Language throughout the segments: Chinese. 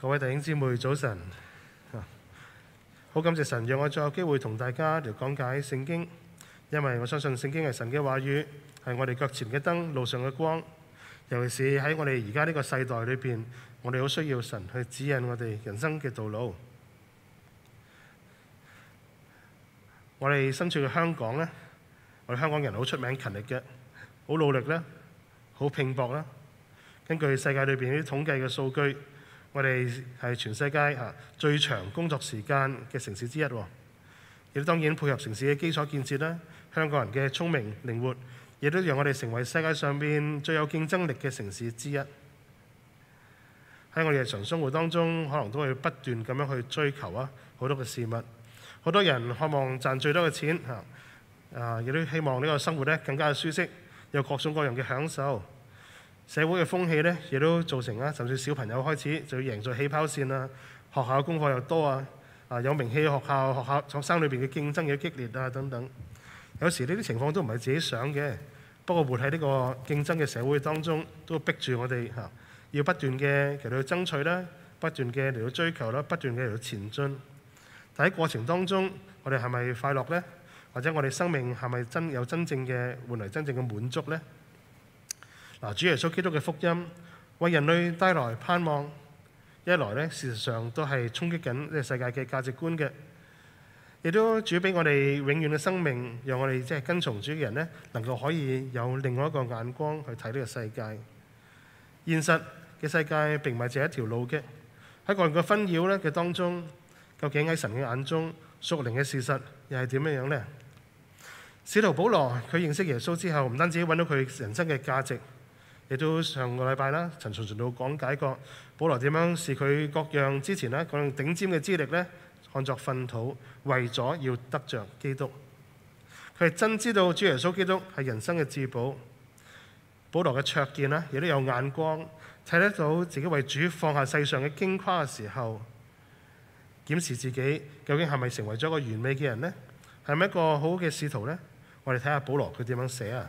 各位弟兄姊妹，早晨！好感謝神，讓我再有機會同大家嚟講解聖經，因為我相信聖經係神嘅話語，係我哋腳前嘅燈，路上嘅光。尤其是喺我哋而家呢個世代裏面，我哋好需要神去指引我哋人生嘅道路。我哋身處嘅香港呢，我哋香港人好出名勤力嘅，好努力啦，好拼搏啦。根據世界裏面啲統計嘅數據。我哋係全世界嚇最長工作時間嘅城市之一，亦都當然配合城市嘅基礎建設啦。香港人嘅聰明靈活，亦都讓我哋成為世界上面最有競爭力嘅城市之一。喺我哋日常生活當中，可能都會不斷咁樣去追求啊，好多嘅事物，好多人渴望賺最多嘅錢嚇，啊，亦都希望呢個生活咧更加舒適，有各種各樣嘅享受。社會嘅風氣咧，亦都造成啦，就算小朋友開始就要贏在起跑線啦，學校功課又多啊！啊，有名氣嘅學校，學校在生裏邊嘅競爭嘅激烈啊，等等。有時呢啲情況都唔係自己想嘅，不過活喺呢個競爭嘅社會當中，都逼住我哋嚇，要不斷嘅嚟到爭取啦，不斷嘅嚟到追求啦，不斷嘅嚟到前進。但喺過程當中，我哋係咪快樂咧？或者我哋生命係咪真有真正嘅換嚟真正嘅滿足咧？嗱，主耶穌基督嘅福音為人類帶來盼望，一來咧，事實上都係衝擊緊呢個世界嘅價值觀嘅，亦都主俾我哋永遠嘅生命，讓我哋即係跟從主嘅人咧，能夠可以有另外一個眼光去睇呢個世界。現實嘅世界並唔係只一條路嘅，喺個人嘅紛擾咧嘅當中，究竟喺神嘅眼中屬靈嘅事實又係點樣樣咧？使徒保羅佢認識耶穌之後，唔單止揾到佢人生嘅價值。亦都上個禮拜啦，陳巡巡都講解過，保羅點樣視佢各樣之前咧，各用頂尖嘅資歷咧，看作糞土，為咗要得着基督。佢係真知道主耶穌基督係人生嘅至寶。保羅嘅卓見啦，亦都有眼光，睇得到自己為主放下世上嘅驚夸嘅時候，檢視自己究竟係咪成為咗一個完美嘅人呢？係咪一個好好嘅使徒呢？我哋睇下保羅佢點樣寫啊！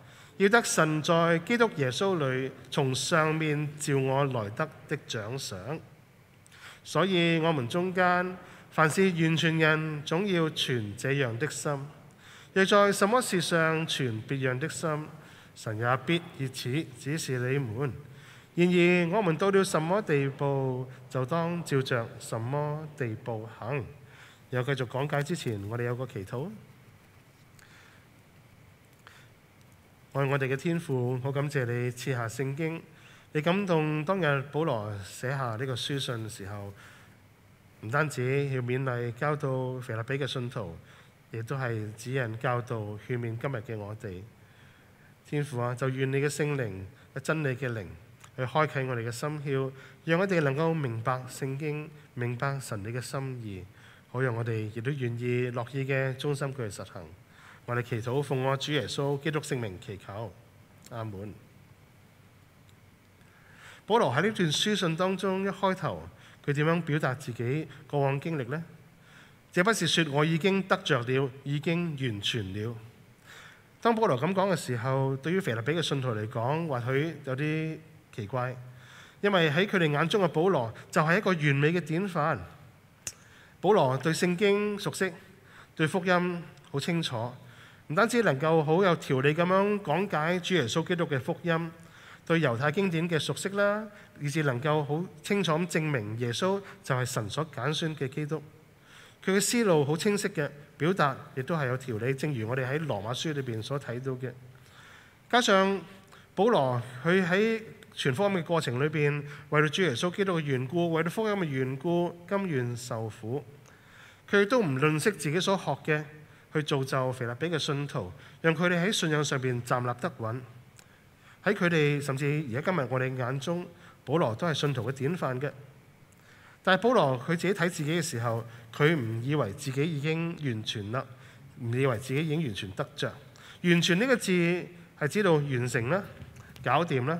要得神在基督耶稣里从上面照我来得的奖赏。所以我们中间凡是完全人总要存这样的心，若在什么事上存别样的心，神也必以此指示你们。然而我们到了什么地步，就当照着什么地步行。又继续讲解之前，我哋有个祈祷。爱我哋嘅天父，好感谢你赐下圣经，你感动当日保罗写下呢个书信嘅时候，唔单止要勉励教导腓立比嘅信徒，亦都系指引教导劝勉今日嘅我哋。天父啊，就愿你嘅圣灵真理嘅灵，去开启我哋嘅心窍，让我哋能够明白圣经，明白神你嘅心意，好让我哋亦都愿意乐意嘅忠心佢去实行。我哋祈祷奉我主耶稣基督圣名祈求，阿门。保罗喺呢段书信当中一开头，佢点样表达自己过往经历呢？这不是说我已经得着了，已经完全了。当保罗咁讲嘅时候，对于腓立比嘅信徒嚟讲，或许有啲奇怪，因为喺佢哋眼中嘅保罗就系一个完美嘅典范。保罗对圣经熟悉，对福音好清楚。唔單止能夠好有條理咁樣講解主耶穌基督嘅福音，對猶太經典嘅熟悉啦，而至能夠好清楚咁證明耶穌就係神所揀選嘅基督。佢嘅思路好清晰嘅表達，亦都係有條理。正如我哋喺羅馬書裏邊所睇到嘅，加上保羅佢喺全福音嘅過程裏邊，為咗主耶穌基督嘅緣故，為咗福音嘅緣故，甘願受苦。佢都唔吝惜自己所學嘅。去造就肥立比嘅信徒，让佢哋喺信仰上边站立得稳。喺佢哋甚至而家今日我哋眼中，保罗都系信徒嘅典范嘅。但系保罗佢自己睇自己嘅时候，佢唔以为自己已经完全啦，唔以为自己已经完全得着。完全呢个字系知道完成啦、搞掂啦。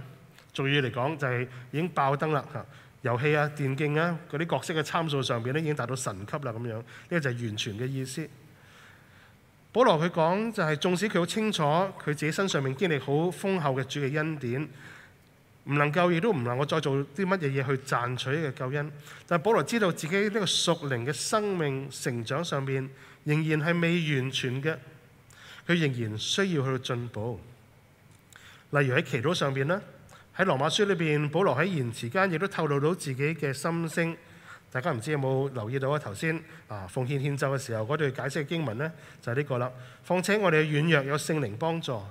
俗语嚟讲就系已经爆灯啦吓。遊戲啊、電競啊嗰啲角色嘅參數上邊咧已經達到神級啦咁樣，呢個就係完全嘅意思。保罗佢讲就系，纵使佢好清楚佢自己身上面经历好丰厚嘅主嘅恩典，唔能够亦都唔能够再做啲乜嘢嘢去赚取嘅救恩。但系保罗知道自己呢个属灵嘅生命成长上面仍然系未完全嘅，佢仍然需要去进步。例如喺祈祷上边啦，喺罗马书里边，保罗喺言辞间亦都透露到自己嘅心声。大家唔知有冇留意到啊？頭先啊，奉獻獻奏嘅時候，嗰段解釋經文呢，就係呢個啦。況且我哋嘅軟弱有聖靈幫助，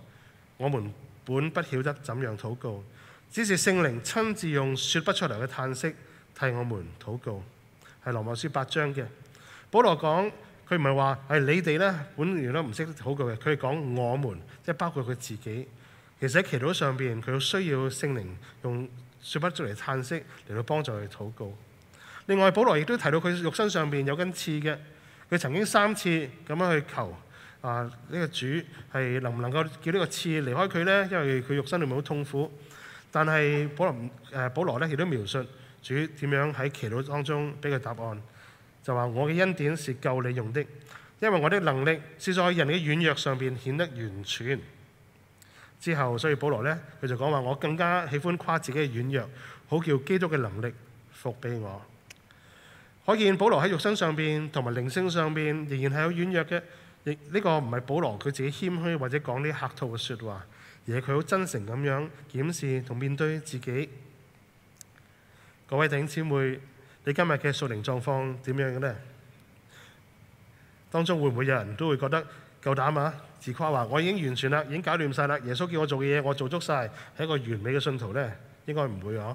我們本不曉得怎樣禱告，只是聖靈親自用説不出嚟嘅嘆息替我們禱告，係羅馬書八章嘅。保羅講，佢唔係話係你哋呢，本來都唔識禱告嘅，佢係講我們，即係包括佢自己。其實喺祈路上邊，佢需要聖靈用説不出嚟嘆息嚟到幫助佢禱告。另外，保羅亦都提到佢肉身上边有根刺嘅，佢曾經三次咁樣去求啊呢個主係能唔能夠叫呢個刺離開佢呢？因為佢肉身里面好痛苦。但係保羅誒保罗咧，亦都描述主點樣喺祈禱當中俾佢答案，就話我嘅恩典是夠你用的，因為我的能力是在人嘅軟弱上边顯得完全。之後，所以保羅咧佢就講話：我更加喜歡夸自己嘅軟弱，好叫基督嘅能力服俾我。可見，保羅喺肉身上邊同埋靈性上邊，仍然係有軟弱嘅。亦呢個唔係保羅佢自己謙虛或者講啲客套嘅説話，而係佢好真誠咁樣檢視同面對自己。各位弟兄姊妹，你今日嘅屬靈狀況點樣嘅呢？當中會唔會有人都會覺得夠膽啊？自誇話我已經完全啦，已經搞亂晒啦。耶穌叫我做嘅嘢，我做足晒，係一個完美嘅信徒呢？應該唔會啊。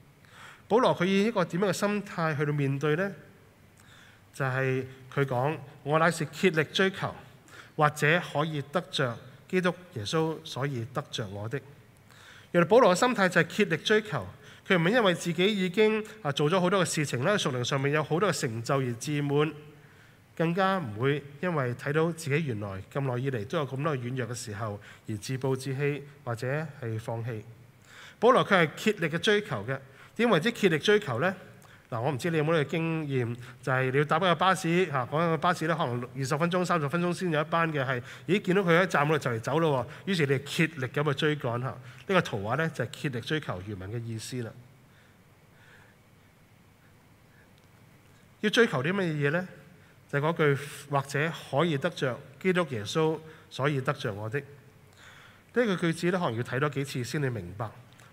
保罗佢以一个点样嘅心态去到面对呢？就系佢讲：我乃是竭力追求，或者可以得着基督耶稣，所以得着我的。原来保罗嘅心态就系竭力追求，佢唔系因为自己已经啊做咗好多嘅事情咧，熟龄上面有好多嘅成就而自满，更加唔会因为睇到自己原来咁耐以嚟都有咁多软弱嘅时候而自暴自弃或者系放弃。保罗佢系竭力嘅追求嘅。點為之竭力追求咧？嗱，我唔知你有冇呢個經驗，就係你要搭嗰個巴士嚇，講緊個巴士咧，可能二十分鐘、三十分鐘先有一班嘅，係咦，見到佢喺站度就嚟走咯，於是你係竭力咁去追趕嚇。呢個圖畫咧就係竭力追求原民嘅意思啦。要追求啲乜嘢咧？就係嗰句，或者可以得着基督耶穌，所以得着我的。呢個句子咧，可能要睇多幾次先至明白。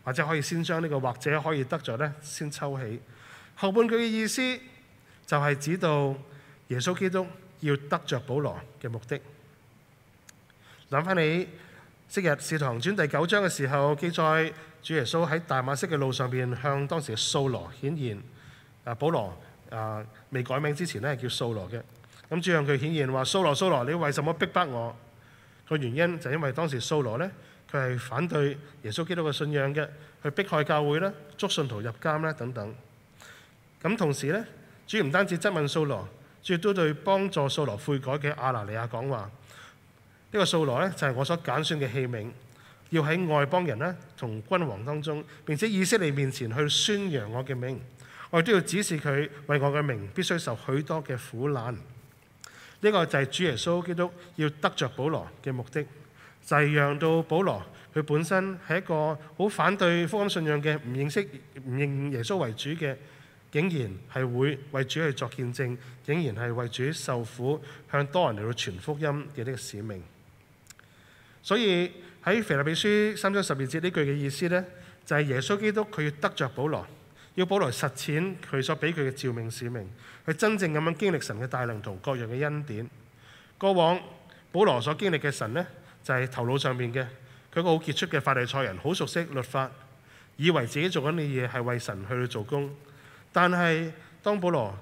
或者可以先將呢個或者可以得着咧，先抽起。後半句嘅意思就係指到耶穌基督要得着保羅嘅目的。諗翻你昔日《使徒行傳》第九章嘅時候記載，主耶穌喺大馬色嘅路上邊向當時嘅掃羅顯現。啊，保羅啊，未改名之前咧叫掃羅嘅。咁主向佢顯現話：掃羅，掃羅，你為什麼逼得我？個原因就因為當時掃羅咧。佢係反對耶穌基督嘅信仰嘅，去迫害教會啦，捉信徒入監啦等等。咁同時咧，主唔單止質問掃羅，主都對幫助掃羅悔改嘅阿拿尼亞講話：呢個掃羅咧就係我所揀選嘅器皿，要喺外邦人咧同君王當中，並且以色列面前去宣揚我嘅名。我亦都要指示佢為我嘅名必須受許多嘅苦難。呢個就係主耶穌基督要得着保羅嘅目的。就係讓到保羅，佢本身係一個好反對福音信仰嘅，唔認識唔認耶穌為主嘅，竟然係會為主去作見證，竟然係為主受苦，向多人嚟到傳福音嘅呢個使命。所以喺《腓立比書》三章十二節呢句嘅意思呢，就係耶穌基督佢得着保羅，要保羅實踐佢所俾佢嘅召命使命，去真正咁樣經歷神嘅大能，同各樣嘅恩典。過往保羅所經歷嘅神呢。就係頭腦上面嘅，佢個好傑出嘅法利賽人，好熟悉律法，以為自己做緊嘅嘢係為神去做工。但係當保羅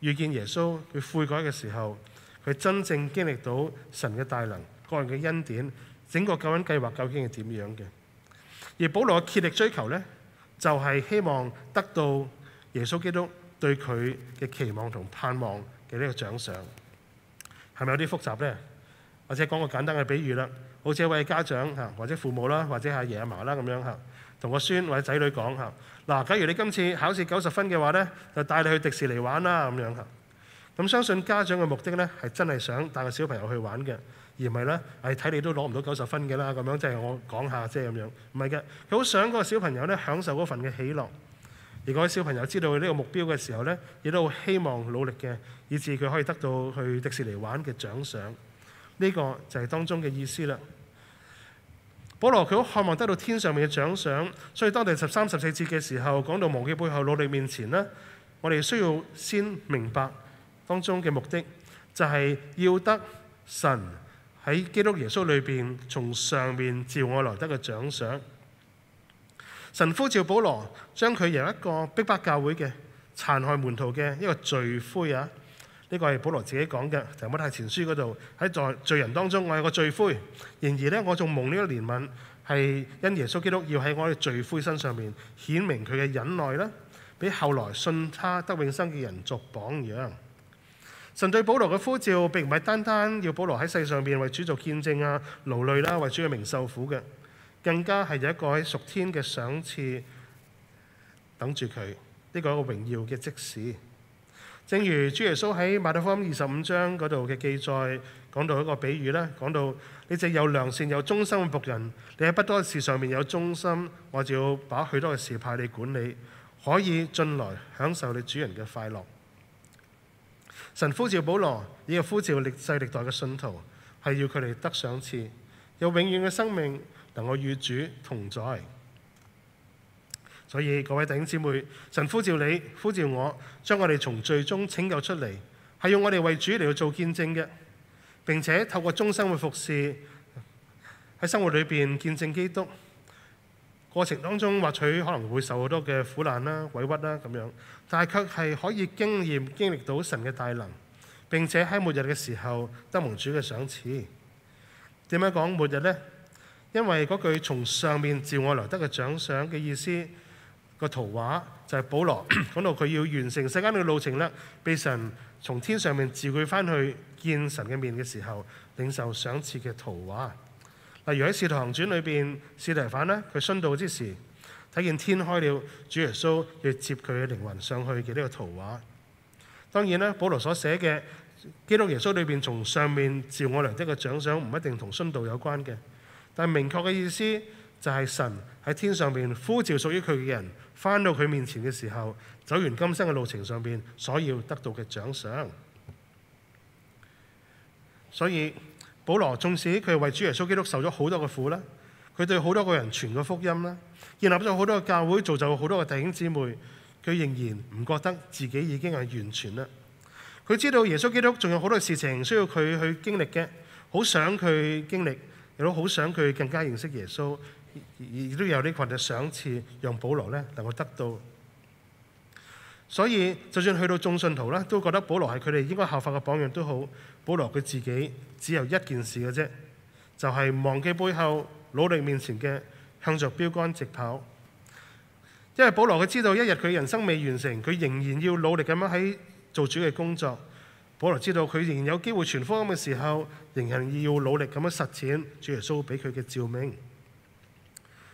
遇見耶穌，佢悔改嘅時候，佢真正經歷到神嘅大能、個人嘅恩典、整個救恩計劃究竟係點樣嘅？而保羅嘅竭力追求呢，就係希望得到耶穌基督對佢嘅期望同盼望嘅呢個獎賞。係咪有啲複雜呢？或者講個簡單嘅比喻啦，好似一位家長嚇，或者父母啦，或者係爺阿嫲啦咁樣嚇，同個孫或者仔女講嚇嗱。假如你今次考試九十分嘅話咧，就帶你去迪士尼玩啦咁樣嚇。咁相信家長嘅目的咧，係真係想帶個小朋友去玩嘅，而唔係咧係睇你都攞唔到九十分嘅啦咁樣，即係我講下即係咁樣唔係嘅，佢好想個小朋友咧享受嗰份嘅喜樂，而嗰位小朋友知道呢個目標嘅時候咧，亦都好希望努力嘅，以至佢可以得到去迪士尼玩嘅獎賞。呢个就系当中嘅意思啦。保罗佢好渴望得到天上面嘅奖赏，所以当第十三十四节嘅时候讲到忘记背后努力面前呢，我哋需要先明白当中嘅目的，就系要得神喺基督耶稣里边从上面召我来得嘅奖赏。神呼召保罗，将佢由一个逼迫教会嘅残害门徒嘅一个罪魁啊。呢個係保羅自己講嘅，就馬太前書嗰度喺在罪人當中，我係個罪魁，然而咧我仲蒙呢個憐憫，係因耶穌基督要喺我嘅罪魁身上面顯明佢嘅忍耐啦，俾後來信他得永生嘅人作榜樣。神對保羅嘅呼召並唔係單單要保羅喺世上邊為主做見證啊、勞累啦、為主嘅名受苦嘅，更加係有一個喺屬天嘅賞賜等住佢，呢個一個榮耀嘅即使。正如主耶穌喺馬太福音二十五章嗰度嘅記載，講到一個比喻咧，講到你只有良善、有忠心嘅仆人，你喺不多嘅事上面有忠心，我就要把許多嘅事派你管理，可以進來享受你主人嘅快樂。神呼召保羅，亦呼召歷世歷代嘅信徒，係要佢哋得賞赐，有永遠嘅生命，能夠與主同在。所以各位弟兄姊妹，神呼召你、呼召我，將我哋從最终拯救出嚟，係用我哋為主嚟去做見證嘅。並且透過終生嘅服侍喺生活裏边見證基督。過程當中，或取可能會受好多嘅苦難啦、委屈啦咁樣，但係卻係可以經驗經歷到神嘅大能。並且喺末日嘅時候得蒙主嘅賞賜。點解講末日呢？因為嗰句從上面召我來得嘅奖赏嘅意思。个图画就系保罗 讲到佢要完成世间嘅路程啦，被神从天上面召佢翻去见神嘅面嘅时候，领受赏赐嘅图画。例如喺《使徒行传》里边，使徒反呢，佢殉道之时，睇见天开了，主耶稣要接佢嘅灵魂上去嘅呢个图画。当然啦，保罗所写嘅《基督耶稣》里边，从上面召我娘子嘅长相，唔一定同殉道有关嘅。但明确嘅意思就系神喺天上面呼召属于佢嘅人。翻到佢面前嘅時候，走完今生嘅路程上边所要得到嘅獎賞。所以，保羅縱使佢為主耶穌基督受咗好多嘅苦啦，佢對好多個人傳個福音啦，建立咗好多教會，造就好多嘅弟兄姊妹，佢仍然唔覺得自己已經係完全啦。佢知道耶穌基督仲有好多事情需要佢去經歷嘅，好想佢經歷，亦都好想佢更加認識耶穌。亦都有呢群嘅賞賜，讓保羅咧能夠得到。所以就算去到眾信徒啦，都覺得保羅係佢哋應該效法嘅榜樣都好。保羅佢自己只有一件事嘅啫，就係忘記背後，努力面前嘅，向着標竿直跑。因為保羅佢知道，一日佢人生未完成，佢仍然要努力咁樣喺做主嘅工作。保羅知道佢仍然有機會全方嘅時候，仍然要努力咁樣實踐主耶穌俾佢嘅照明。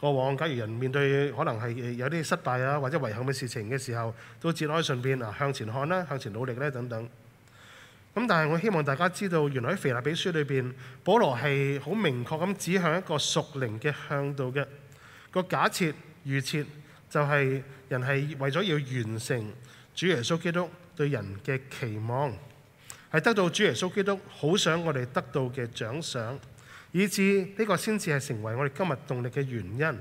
過往，假如人面對可能係有啲失敗啊，或者遺憾嘅事情嘅時候，都節哀順變啊，向前看啦，向前努力咧等等。咁但係我希望大家知道，原來喺《腓立比書》裏邊，保羅係好明確咁指向一個屬靈嘅向度嘅個假設預設，就係人係為咗要完成主耶穌基督對人嘅期望，係得到主耶穌基督好想我哋得到嘅獎賞。以至呢個先至係成為我哋今日動力嘅原因，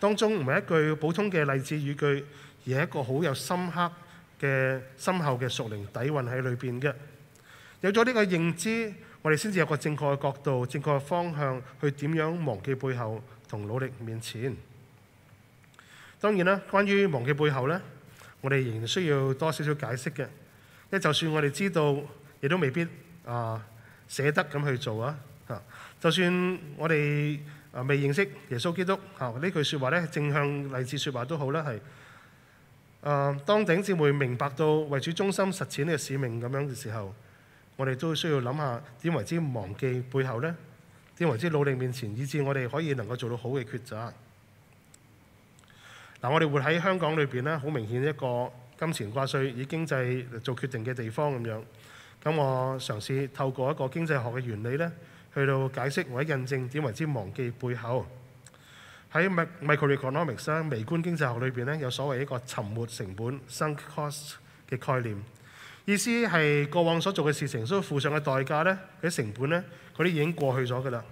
當中唔係一句普通嘅例子語句，而係一個好有深刻嘅深厚嘅熟靈底韻喺裏邊嘅。有咗呢個認知，我哋先至有個正確嘅角度、正確嘅方向去點樣忘記背後同努力面前。當然啦，關於忘記背後咧，我哋仍然需要多少少解釋嘅，因就算我哋知道，亦都未必啊捨得咁去做啊。就算我哋啊未認識耶穌基督，嚇呢句説話咧，正向勵志説話都好啦，係啊，當頂姊會明白到為主中心實踐呢個使命咁樣嘅時候，我哋都需要諗下點為之忘記背後咧？點為之努力面前，以致我哋可以能夠做到好嘅抉擇。嗱，我哋活喺香港裏邊咧，好明顯一個金錢掛帥以經濟做決定嘅地方咁樣。咁我嘗試透過一個經濟學嘅原理咧。去到解釋或者印證點為之忘記背後喺 m i c r o e c o n o m i c s 微觀經濟學裏邊咧有所謂一個沉沒成本 （sunk cost） 嘅概念，意思係過往所做嘅事情所付上嘅代價咧，嗰啲成本咧，嗰啲已經過去咗噶啦。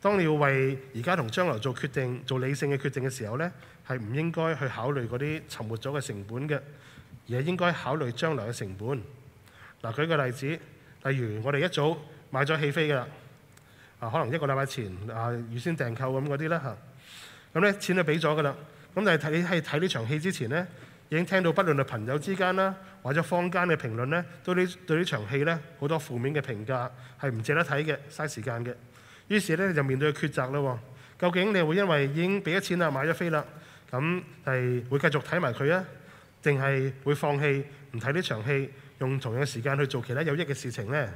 當你要為而家同將來做決定、做理性嘅決定嘅時候咧，係唔應該去考慮嗰啲沉沒咗嘅成本嘅，而係應該考慮將來嘅成本。嗱，舉個例子，例如我哋一早買咗起飛噶啦。啊，可能一個禮拜前啊預先訂購咁嗰啲啦嚇，咁咧錢就俾咗噶啦。咁但係睇係睇呢場戲之前咧，已經聽到不論係朋友之間啦，或者坊間嘅評論咧，都呢對呢場戲咧好多負面嘅評價，係唔值得睇嘅，嘥時間嘅。於是咧就面對抉擇啦喎，究竟你會因為已經俾咗錢啦買咗飛啦，咁係會繼續睇埋佢啊，定係會放棄唔睇呢場戲，用同樣時間去做其他有益嘅事情咧？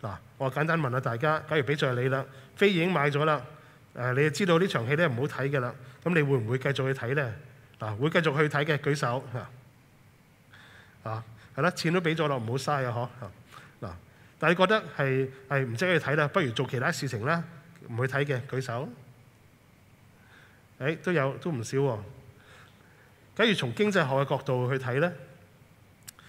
嗱，我簡單問下大家，假如俾在你啦，飛已經買咗啦，誒，你就知道呢場戲咧唔好睇嘅啦，咁你會唔會繼續去睇咧？嗱，會繼續去睇嘅，舉手嚇啊，係啦，錢都俾咗落，唔好嘥啊！嗬，嗱，但係覺得係係唔值得睇啦，不如做其他事情啦，唔去睇嘅，舉手，誒，都有都唔少喎。假如從經濟學嘅角度去睇咧？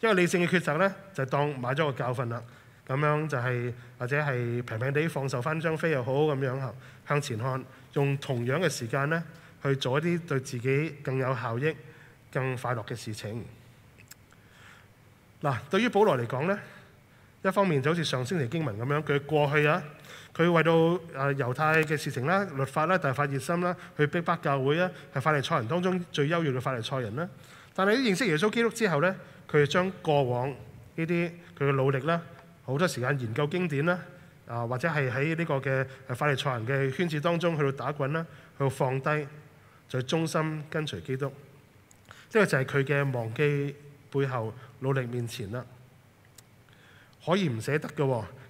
因為理性嘅抉擇咧，就當買咗個教訓啦。咁樣就係或者係平平地放售翻張飛又好咁樣向向前看，用同樣嘅時間咧，去做一啲對自己更有效益、更快樂嘅事情。嗱，對於保羅嚟講咧，一方面就好似上星期經文咁樣，佢過去啊，佢為到啊猶太嘅事情啦、律法啦、大發熱心啦，去逼迫教會啊，係法利賽人當中最優越嘅法利賽人啦。但係啲認識耶穌基督之後咧，佢就將過往呢啲佢嘅努力啦，好多時間研究經典啦，啊或者係喺呢個嘅法利賽人嘅圈子當中去到打滾啦，去到放低，就忠心跟隨基督。呢個就係佢嘅忘記背後努力面前啦，可以唔捨得嘅喎。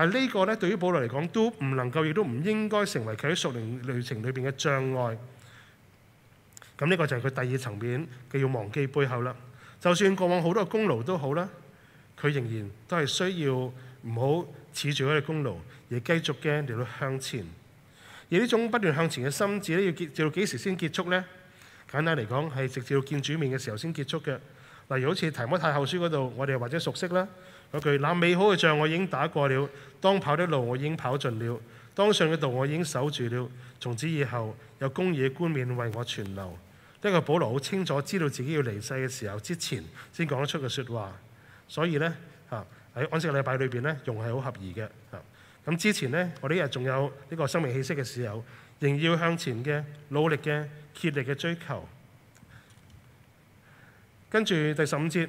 但係呢個咧，對於保罗嚟講，都唔能夠，亦都唔應該成為佢喺熟齡旅程裏邊嘅障礙。咁呢個就係佢第二層面佢要忘記背後啦。就算過往好多功勞都好啦，佢仍然都係需要唔好恃住嗰嘅功勞，而繼續嘅嚟到向前。而呢種不斷向前嘅心智咧，要結，到幾時先結束呢？簡單嚟講，係直至見主面嘅時候先結束嘅。例如好似提摩太后書嗰度，我哋或者熟悉啦。嗰句，那美好嘅仗我已經打過了，當跑的路我已經跑盡了，當上嘅道我已經守住了。從此以後，有公義的冠冕為我存留。呢個保羅好清楚知道自己要離世嘅時候之前，先講得出嘅説話。所以咧，喺安息禮拜裏邊呢，用係好合宜嘅。咁之前呢，我呢日仲有呢個生命氣息嘅時候，仍要向前嘅努力嘅竭力嘅追求。跟住第十五節。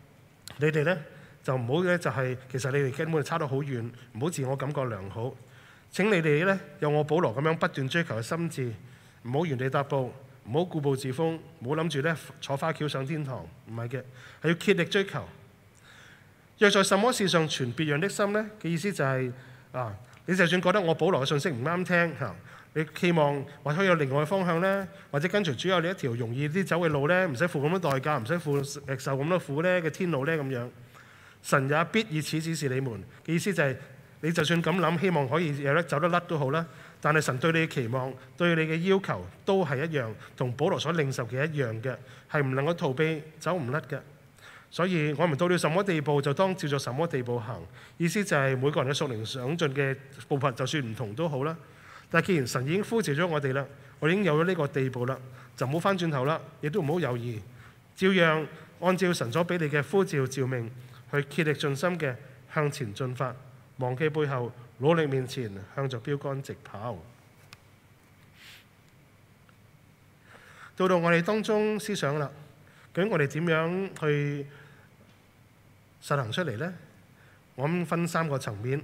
你哋咧就唔好咧就係，其實你哋根本差得好遠，唔好自我感覺良好。請你哋咧，有我保羅咁樣不斷追求嘅心智，唔好原地踏步，唔好固步自封，唔好諗住咧坐花橋上天堂。唔係嘅，係要竭力追求。若在什麼事上存別樣的心咧，嘅意思就係啊，你就算覺得我保羅嘅信息唔啱聽嚇。你期望或者有另外嘅方向咧，或者跟随主有你一条容易啲走嘅路咧，唔使付咁多代价，唔使付受咁多苦咧嘅天路咧咁样，神也必以此指示你们。嘅意思就系，你就算咁谂，希望可以有得走得甩都好啦。但系神对你嘅期望，对你嘅要求都系一样，同保罗所领受嘅一样嘅，系唔能够逃避走唔甩嘅。所以我们到了什么地步，就当照着什么地步行。意思就系每个人嘅屬灵想尽嘅步伐，就算唔同都好啦。但係，既然神已經呼召咗我哋啦，我已經有咗呢個地步啦，就唔好翻轉頭啦，亦都唔好猶豫，照樣按照神所俾你嘅呼召召命去竭力盡心嘅向前進發，忘記背後，努力面前，向着標竿直跑。到到我哋當中思想啦，究竟我哋點樣去實行出嚟呢？我諗分三個層面。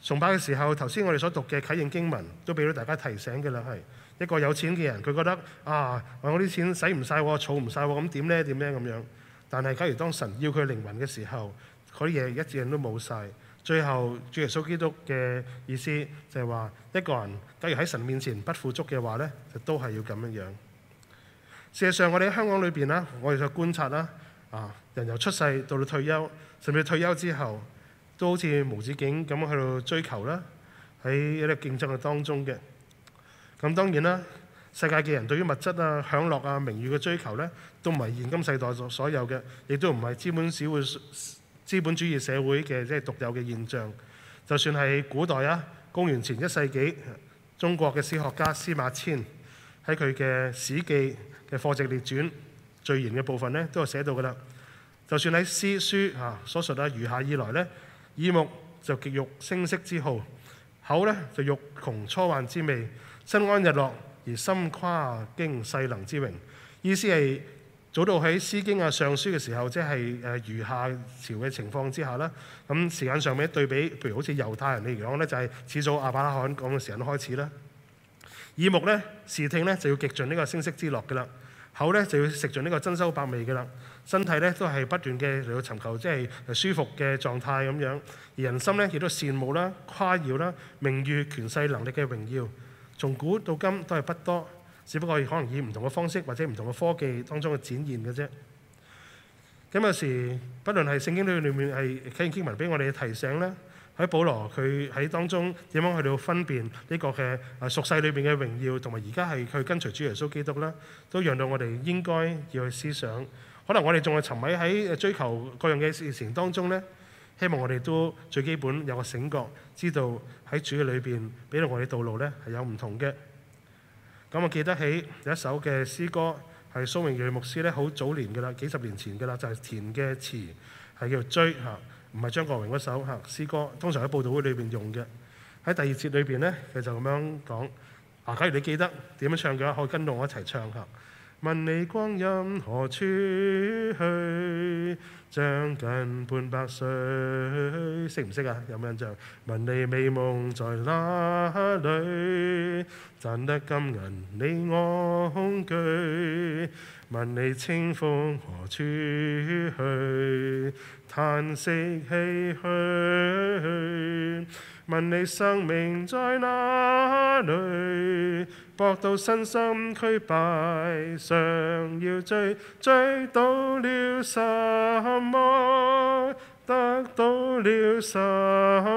崇拜嘅時候，頭先我哋所讀嘅啟應經文都俾到大家提醒嘅啦，係一個有錢嘅人，佢覺得啊，我啲錢使唔晒喎，儲唔晒喎，咁點咧？點咧？咁樣。但係假如當神要佢靈魂嘅時候，嗰啲嘢一人都冇晒。最後主耶穌基督嘅意思就係話，一個人假如喺神面前不富足嘅話咧，就都係要咁樣樣。事實上，我哋喺香港裏邊啦，我哋就觀察啦，啊，人由出世到到退休，甚至退休之後。都好似無止境咁喺度追求啦，喺一啲競爭嘅當中嘅。咁當然啦，世界嘅人對於物質啊、享樂啊、名譽嘅追求咧，都唔係現今世代所所有嘅，亦都唔係資本社會資本主義社會嘅即係獨有嘅現象。就算係古代啊，公元前一世紀，中國嘅史學家司馬遷喺佢嘅《史記》嘅《貨值列傳》序言嘅部分咧，都有寫到噶啦。就算喺《詩書》啊所述啊餘下以來咧。耳目就極欲聲色之好，口咧就欲窮初幻之味，身安日落而心跨經世能之榮。意思係早到喺《詩經》啊《上書》嘅時候，即係誒餘下朝嘅情況之下啦。咁時間上面對比，譬如好似猶太人嚟講咧，就係始早阿伯拉罕講嘅時間開始啦。耳目咧視聽咧就要極盡呢個聲色之樂嘅啦，口咧就要食盡呢個珍馐百味嘅啦。身體咧都係不斷嘅嚟到尋求，即係舒服嘅狀態咁樣。而人心咧亦都羨慕啦、誇耀啦、名譽、權勢、能力嘅榮耀，從古到今都係不多，只不過可能以唔同嘅方式或者唔同嘅科技當中嘅展現嘅啫。咁有時，不論係聖經裏面係睇聖經文俾我哋提醒咧，喺保羅佢喺當中點樣去到分辨呢個嘅屬世裏邊嘅榮耀，同埋而家係佢跟隨主耶穌基督啦，都讓到我哋應該要去思想。可能我哋仲係沉迷喺追求各樣嘅事情當中咧，希望我哋都最基本有個醒覺，知道喺主嘅裏邊俾到我哋道路咧係有唔同嘅。咁我記得起有一首嘅詩歌，係蘇明瑞牧師咧好早年嘅啦，幾十年前嘅啦，就係填嘅詞，係叫做追嚇，唔係張國榮嗰首嚇詩歌。通常喺報道會裏邊用嘅。喺第二節裏邊咧，佢就咁樣講啊，假如你記得點樣唱嘅話，可以跟到我一齊唱嚇。问你光阴何处去？将近半百岁，识唔识啊？有冇印象？问你美梦在哪里？赚得金银你我空惧。问你清风何处去？叹息唏嘘。问你生命在哪里？搏到身心俱敗，想要追，追到了什麼？得到了什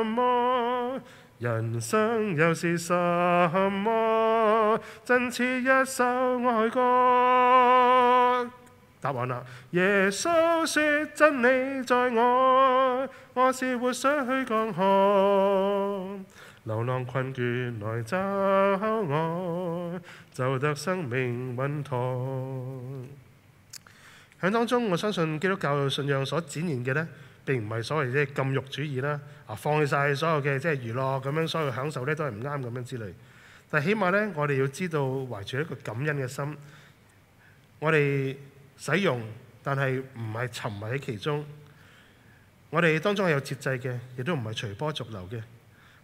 麼？人生又是什麼？真似一首愛歌。答案啦！耶穌說：真理在我，我是活水去降喝。流浪困倦来找我，就得生命稳妥。响当中，我相信基督教信仰所展现嘅咧，并唔系所谓系禁欲主义啦，啊，放弃晒所有嘅即系娱乐咁样，所有享受咧都系唔啱咁样之类。但起码咧，我哋要知道，怀住一个感恩嘅心，我哋使用，但系唔系沉迷喺其中。我哋当中系有节制嘅，亦都唔系随波逐流嘅。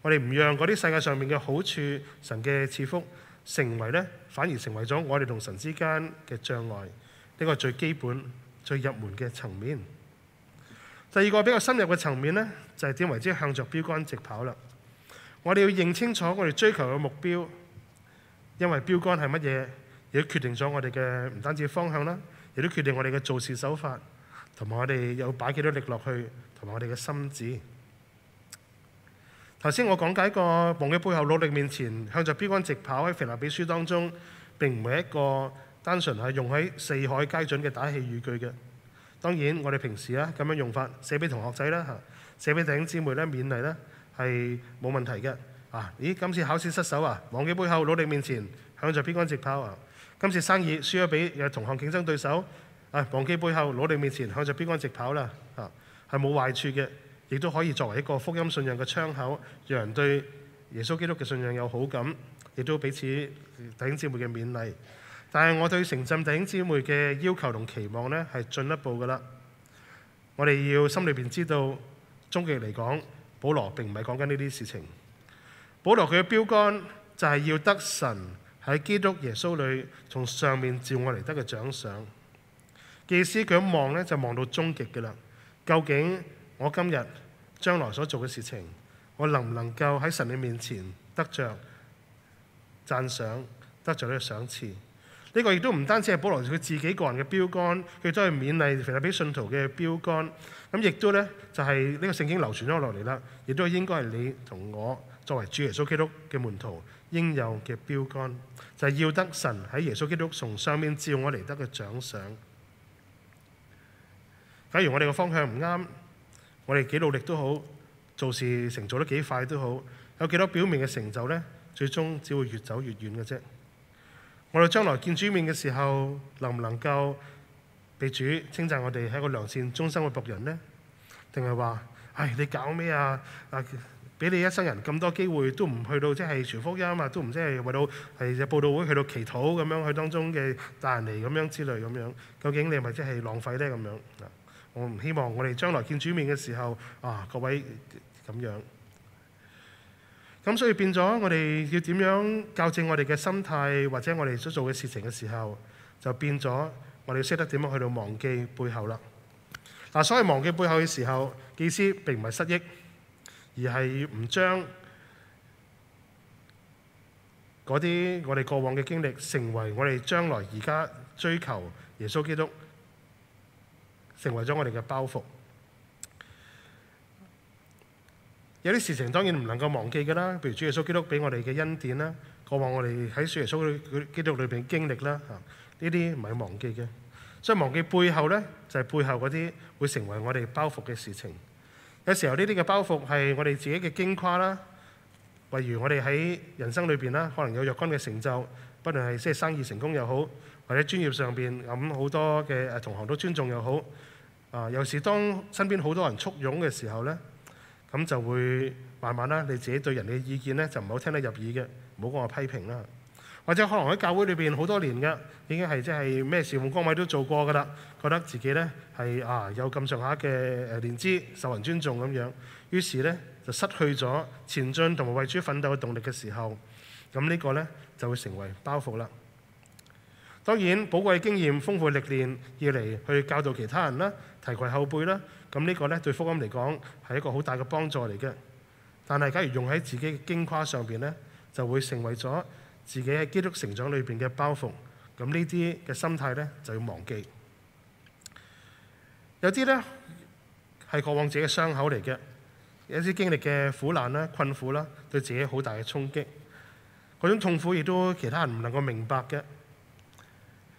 我哋唔让嗰啲世界上面嘅好处、神嘅赐福，成为咧，反而成为咗我哋同神之间嘅障碍。呢个最基本、最入门嘅层面。第二个比较深入嘅层面咧，就系点为之向着标杆直跑啦。我哋要认清楚我哋追求嘅目标，因为标杆系乜嘢，亦都决定咗我哋嘅唔单止方向啦，亦都决定我哋嘅做事手法，同埋我哋有摆几多力落去，同埋我哋嘅心智。頭先我講解個忘記背後努力面前向着邊疆直跑喺肥立比書當中並唔係一個單純係用喺四海皆準嘅打氣語句嘅。當然我哋平時啦咁樣用法寫俾同學仔啦嚇，寫俾弟兄姊妹咧勉勵咧係冇問題嘅。啊，咦今次考試失手啊，忘記背後努力面前向着邊疆直跑啊。今次生意輸咗俾同行競爭對手啊，忘記背後努力面前向着邊疆直跑啦。啊，係冇壞處嘅。亦都可以作為一個福音信仰嘅窗口，讓人對耶穌基督嘅信仰有好感，亦都彼此弟兄姊妹嘅勉勵。但係，我對城鎮弟兄姊妹嘅要求同期望呢，係進一步噶啦。我哋要心裏邊知道，終極嚟講，保羅並唔係講緊呢啲事情。保羅佢嘅標杆就係要得神喺基督耶穌裏從上面照我嚟得嘅獎賞。祭司佢一望呢，就望到終極噶啦，究竟？我今日将来所做嘅事情，我能唔能够喺神嘅面前得着讚賞，得着呢个賞賜？呢个亦都唔單止係保罗佢自己個人嘅標杆，佢都係勉勵腓立比信徒嘅標杆。咁亦都咧就係呢個聖經流傳咗落嚟啦，亦都應該係你同我作為主耶穌基督嘅門徒應有嘅標杆，就係要得神喺耶穌基督從上面照我嚟得嘅奖赏。假如我哋嘅方向唔啱，我哋幾努力都好，做事成做得幾快都好，有幾多表面嘅成就呢？最終只會越走越遠嘅啫。我哋將來見主面嘅時候，能唔能夠被主稱讚我哋係一個良善終生嘅仆人呢？定係話，唉，你搞咩啊？啊，俾你一生人咁多機會都唔去到，即係全福音啊，都唔即係為到係嘅道會去到祈禱咁樣，去當中嘅大人嚟咁樣之類咁樣，究竟你係咪即係浪費呢？咁樣啊？我唔希望我哋將來見主面嘅時候，啊各位咁樣。咁所以變咗，我哋要點樣校正我哋嘅心態，或者我哋所做嘅事情嘅時候，就變咗我哋識得點樣去到忘記背後啦。嗱，所謂忘記背後嘅時候，意思並唔係失憶，而係唔將嗰啲我哋過往嘅經歷，成為我哋將來而家追求耶穌基督。成為咗我哋嘅包袱。有啲事情當然唔能夠忘記㗎啦，譬如主耶穌基督俾我哋嘅恩典啦，過往我哋喺主耶穌基督裏邊經歷啦，嚇呢啲唔係忘記嘅。所以忘記背後咧，就係背後嗰啲會成為我哋包袱嘅事情。有時候呢啲嘅包袱係我哋自己嘅矜跨啦，例如我哋喺人生裏邊啦，可能有若干嘅成就，不論係即係生意成功又好。或者專業上邊咁好多嘅誒同行都尊重又好，啊，有是當身邊好多人簇擁嘅時候咧，咁就會慢慢啦，你自己對人嘅意見咧就唔好聽得入耳嘅，唔好講話批評啦。或者可能喺教會裏邊好多年嘅，已經係即係咩事崗位都做過噶啦，覺得自己咧係啊有咁上下嘅誒年資受人尊重咁樣，於是咧就失去咗前進同埋為主奮鬥嘅動力嘅時候，咁呢個咧就會成為包袱啦。當然，寶貴經驗、豐富歷練，要嚟去教導其他人啦，提携後輩啦，咁呢個咧對福音嚟講係一個好大嘅幫助嚟嘅。但係，假如用喺自己嘅經跨上邊咧，就會成為咗自己喺基督成長裏邊嘅包袱。咁呢啲嘅心態咧就要忘記。有啲咧係過往自己嘅傷口嚟嘅，有啲經歷嘅苦難啦、困苦啦，對自己好大嘅衝擊。嗰種痛苦亦都其他人唔能夠明白嘅。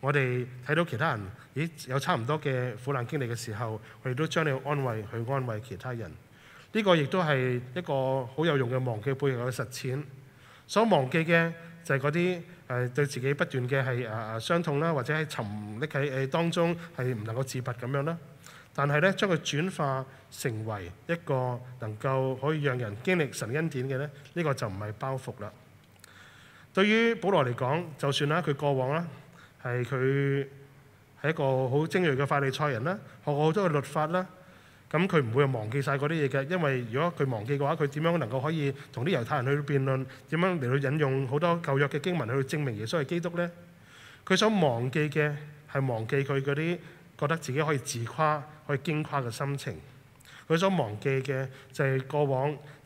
我哋睇到其他人，咦有差唔多嘅苦難經歷嘅時候，我哋都將你安慰去安慰其他人。呢個亦都係一個好有用嘅忘記背後嘅實踐。所忘記嘅就係嗰啲诶對自己不斷嘅係诶誒傷痛啦，或者係沉溺喺誒當中係唔能夠自拔咁樣啦。但係咧將佢轉化成為一個能夠可以讓人經歷神恩典嘅咧，呢個就唔係包袱啦。對於保羅嚟講，就算啦，佢過往啦。係佢係一個好精鋭嘅法理賽人啦，學過好多嘅律法啦。咁佢唔會忘記晒嗰啲嘢嘅，因為如果佢忘記嘅話，佢點樣能夠可以同啲猶太人去辯論？點樣嚟到引用好多舊約嘅經文去證明耶穌係基督呢？佢想忘記嘅係忘記佢嗰啲覺得自己可以自夸、可以驚夸嘅心情。佢想忘記嘅就係過往。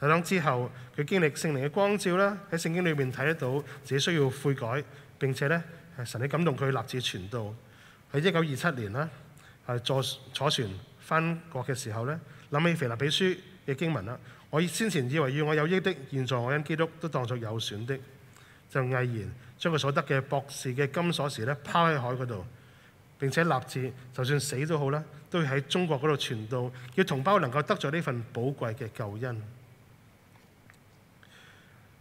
係等之後，佢經歷聖靈嘅光照啦，喺聖經裏面睇得到自己需要悔改。並且咧，神你感動佢立志傳道。喺一九二七年啦，係坐坐船翻國嘅時候咧，諗起肥立比書嘅經文啦。我先前以為要我有益的，現在我因基督都當作有損的，就毅然將佢所得嘅博士嘅金鎖匙咧拋喺海嗰度。並且立志，就算死都好啦，都要喺中國嗰度傳道，要同胞能夠得咗呢份寶貴嘅救恩。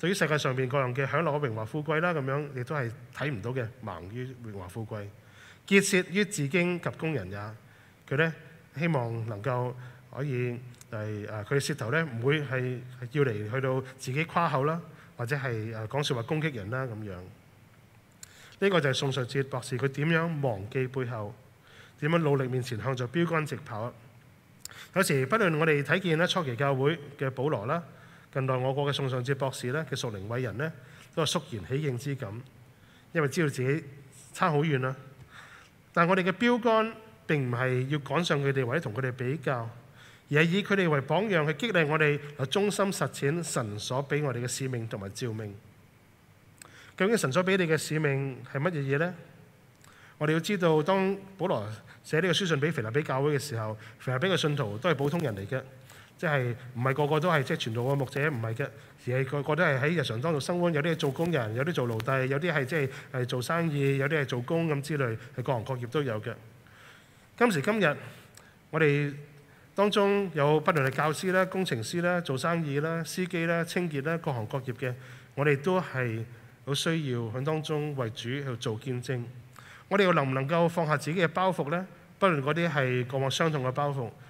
對於世界上邊各樣嘅享樂榮華富貴啦，咁樣亦都係睇唔到嘅，盲於榮華富貴，結舌於自經及工人也。佢咧希望能夠可以嚟誒，佢舌頭咧唔會係要嚟去到自己夸口啦，或者係誒講説話攻擊人啦咁樣。呢個就係宋述哲博士佢點樣忘記背後，點樣努力面前向著標竿直跑。有時不論我哋睇見咧初期教會嘅保羅啦。近代我國嘅宋尚哲博士咧，嘅熟靈偉人咧，都個肅然起敬之感，因為知道自己差好遠啦。但我哋嘅標竿並唔係要趕上佢哋或者同佢哋比較，而係以佢哋為榜樣去激勵我哋，來忠心實踐神所俾我哋嘅使命同埋召命。究竟神所俾你嘅使命係乜嘢嘢咧？我哋要知道，當保羅寫呢個書信俾腓立比教會嘅時候，腓立比嘅信徒都係普通人嚟嘅。即係唔係個個都係即係傳做個目者，唔係嘅，而係個個都係喺日常當中生活，有啲做工人，有啲做奴隸，有啲係即係係做生意，有啲係做工咁之類，係各行各業都有嘅。今時今日，我哋當中有不論係教師啦、工程師啦、做生意啦、司機啦、清潔啦，各行各業嘅，我哋都係好需要喺當中為主去做見證。我哋又能唔能夠放下自己嘅包袱呢？不論嗰啲係過往傷痛嘅包袱。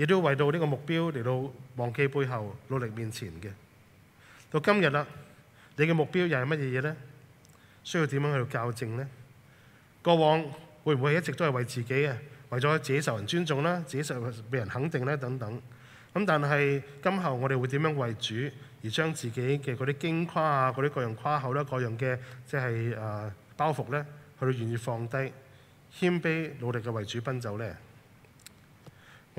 亦都為到呢個目標嚟到忘記背後努力面前嘅，到今日啦，你嘅目標又系乜嘢嘢咧？需要點樣去校正咧？過往會唔會一直都係為自己啊，為咗自己受人尊重啦，自己受被人肯定咧等等？咁但係今後我哋會點樣為主，而將自己嘅嗰啲經跨啊，嗰啲各樣跨口啦，各樣嘅即係诶包袱咧，去到願意放低，谦卑努力嘅為主奔走咧？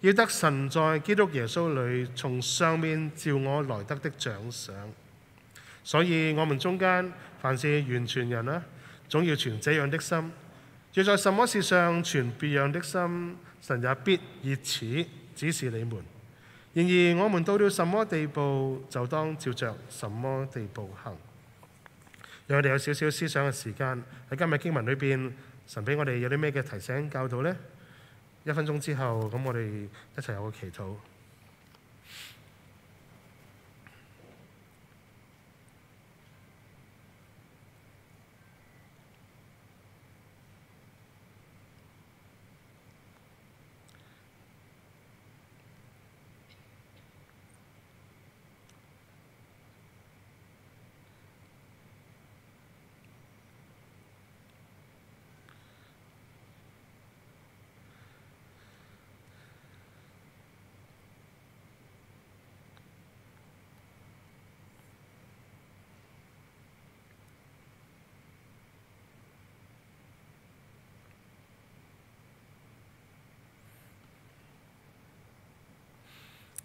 要得神在基督耶稣里从上面照我来得的奖赏。所以我们中间凡是完全人啦，总要存这样的心；要在什么事上存别样的心，神也必以此指示你们。然而我们到了什么地步，就当照着什么地步行。让我哋有少少思想嘅时间喺今日经文里边，神俾我哋有啲咩嘅提醒教导咧？一分鐘之後，咁我哋一齊有個祈禱。